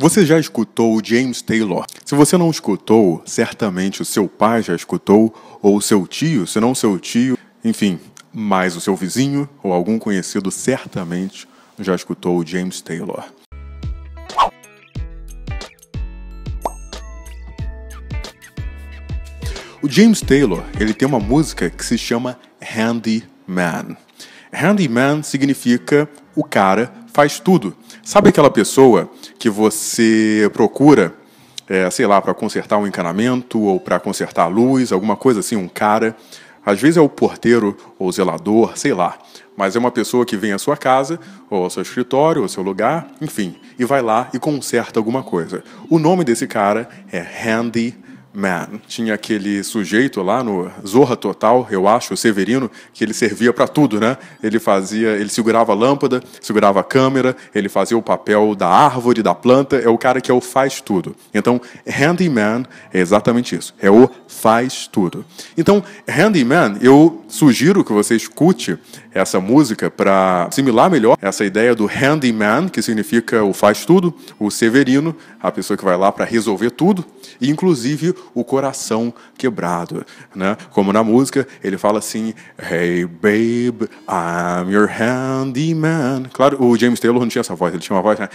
Você já escutou o James Taylor? Se você não escutou, certamente o seu pai já escutou, ou o seu tio, se não seu tio, enfim, mas o seu vizinho ou algum conhecido certamente já escutou o James Taylor. O James Taylor, ele tem uma música que se chama Handyman. Handyman significa o cara faz tudo. Sabe aquela pessoa que você procura, é, sei lá, para consertar um encanamento ou para consertar a luz, alguma coisa assim, um cara. Às vezes é o porteiro ou o zelador, sei lá. Mas é uma pessoa que vem à sua casa, ou ao seu escritório, ou ao seu lugar, enfim, e vai lá e conserta alguma coisa. O nome desse cara é Handy Man. Tinha aquele sujeito lá no Zorra Total, eu acho, o Severino, que ele servia para tudo, né? Ele fazia, ele segurava a lâmpada, segurava a câmera, ele fazia o papel da árvore, da planta, é o cara que é o faz tudo. Então, handyman é exatamente isso, é o faz tudo. Então, handyman, eu sugiro que você escute essa música para assimilar melhor essa ideia do handyman, que significa o faz tudo, o Severino, a pessoa que vai lá para resolver tudo, e inclusive o coração quebrado. Né? Como na música, ele fala assim: Hey babe, I'm your handyman. Claro, o James Taylor não tinha essa voz, ele tinha uma voz. Né?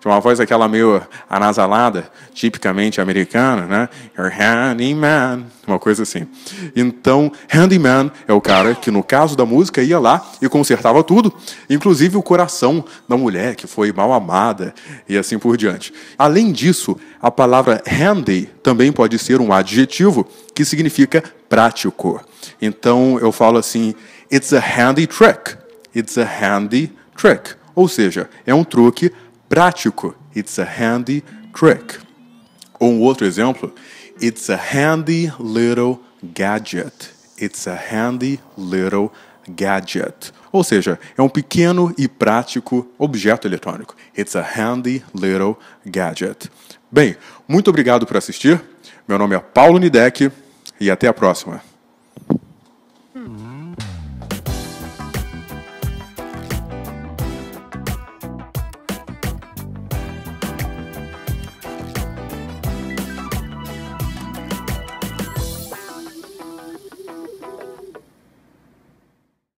Tinha uma voz aquela meio anasalada, tipicamente americana, né? Your handyman. Uma coisa assim. Então, handyman é o cara que, no caso da música, ia lá e consertava tudo, inclusive o coração da mulher que foi mal amada e assim por diante. A Além disso, a palavra handy também pode ser um adjetivo que significa prático. Então eu falo assim: It's a handy trick. It's a handy trick. Ou seja, é um truque prático. It's a handy trick. Ou um outro exemplo: It's a handy little gadget. It's a handy little gadget gadget. Ou seja, é um pequeno e prático objeto eletrônico. It's a handy little gadget. Bem, muito obrigado por assistir. Meu nome é Paulo Nideck e até a próxima. Hum.